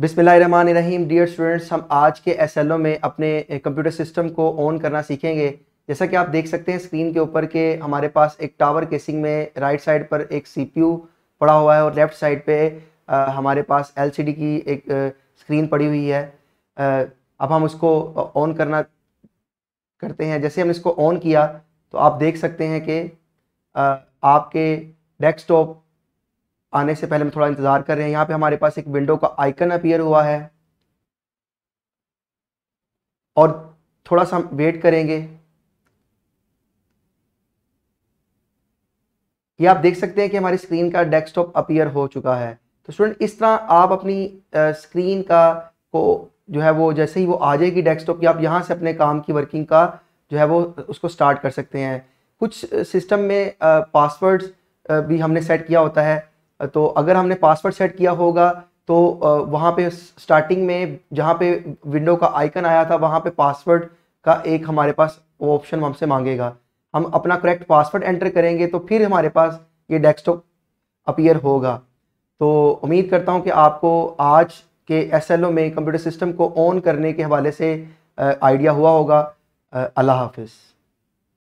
बिसमीम dear students हम आज के एस में अपने कंप्यूटर सिस्टम को ऑन करना सीखेंगे जैसा कि आप देख सकते हैं स्क्रीन के ऊपर के हमारे पास एक टावर केसिंग में राइट साइड पर एक सीपीयू पड़ा हुआ है और लेफ्ट साइड पे आ, हमारे पास एलसीडी की एक आ, स्क्रीन पड़ी हुई है आ, अब हम उसको ऑन करना करते हैं जैसे हम इसको ऑन किया तो आप देख सकते हैं कि आपके डेस्कटॉप आने से पहले हम थोड़ा इंतज़ार कर रहे हैं यहाँ पे हमारे पास एक विंडो का आइकन अपीयर हुआ है और थोड़ा सा वेट करेंगे ये आप देख सकते हैं कि हमारी स्क्रीन का डेस्कटॉप अपीयर हो चुका है तो स्टूडेंट इस तरह आप अपनी स्क्रीन का को जो है वो जैसे ही वो आ जाएगी डेस्कटॉप की आप यहाँ से अपने काम की वर्किंग का जो है वो उसको स्टार्ट कर सकते हैं कुछ सिस्टम में पासवर्ड्स भी हमने सेट किया होता है तो अगर हमने पासवर्ड सेट किया होगा तो वहाँ पे स्टार्टिंग में जहाँ पे विंडो का आइकन आया था वहाँ पे पासवर्ड का एक हमारे पास वो ऑप्शन हमसे मांगेगा हम अपना करेक्ट पासवर्ड एंटर करेंगे तो फिर हमारे पास ये डेस्कटॉप अपीयर होगा तो उम्मीद करता हूँ कि आपको आज के एस में कंप्यूटर सिस्टम को ऑन करने के हवाले से आइडिया हुआ होगा अल्लाह हाफिज़